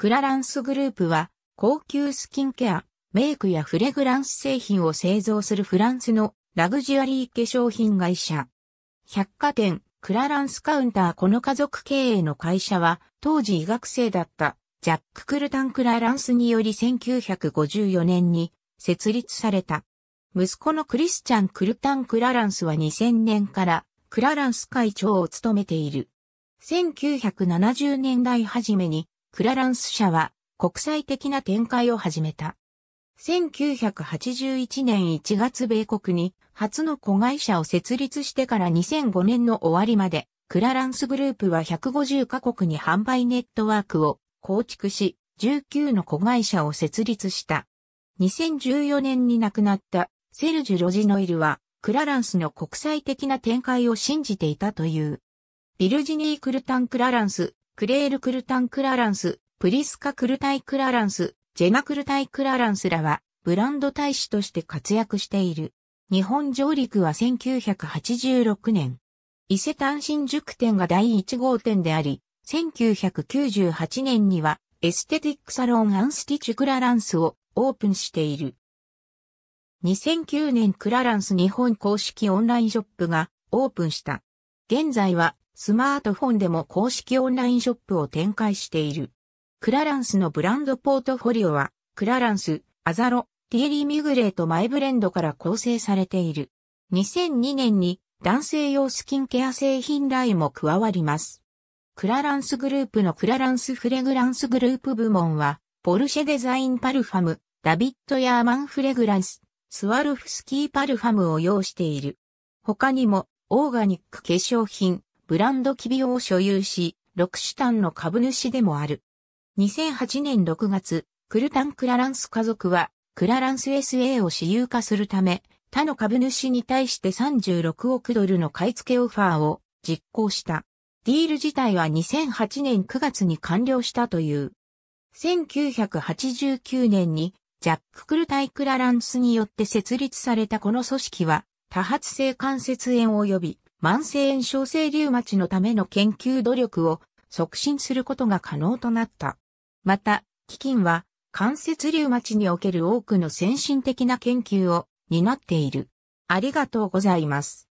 クラランスグループは、高級スキンケア、メイクやフレグランス製品を製造するフランスのラグジュアリー化粧品会社。百貨店、クラランスカウンターこの家族経営の会社は、当時医学生だったジャック・クルタン・クラランスにより1954年に設立された。息子のクリスチャン・クルタン・クラランスは2000年からクラランス会長を務めている。1970年代初めにクラランス社は国際的な展開を始めた。1981年1月米国に初の子会社を設立してから2005年の終わりまで、クラランスグループは150カ国に販売ネットワークを構築し、19の子会社を設立した。2014年に亡くなったセルジュ・ロジノイルは、クラランスの国際的な展開を信じていたという。ビルジニー・クルタン・クラランスクレール・クルタン・クラランス、プリスカ・クルタイ・クラランス、ジェナ・クルタイ・クラランスらは、ブランド大使として活躍している。日本上陸は1986年。伊勢丹新宿店が第1号店であり、1998年にはエステティックサロンアンスティチュクラランスをオープンしている。2009年クラランス日本公式オンラインショップがオープンした。現在はスマートフォンでも公式オンラインショップを展開している。クラランスのブランドポートフォリオは、クラランス、アザロ、ティエリー・ミグレーとマイブレンドから構成されている。2002年に男性用スキンケア製品ラインも加わります。クラランスグループのクラランスフレグランスグループ部門は、ポルシェデザインパルファム、ダビット・ヤーマンフレグランス、スワルフスキーパルファムを用している。他にも、オーガニック化粧品、ブランドキビオを所有し、ロクシュタンの株主でもある。2008年6月、クルタン・クラランス家族は、クラランス SA を私有化するため、他の株主に対して36億ドルの買い付けオファーを実行した。ディール自体は2008年9月に完了したという。1989年にジャック・クルタイ・クラランスによって設立されたこの組織は多発性関節炎及び慢性炎症性リウマチのための研究努力を促進することが可能となった。また、基金は関節リウマチにおける多くの先進的な研究を担っている。ありがとうございます。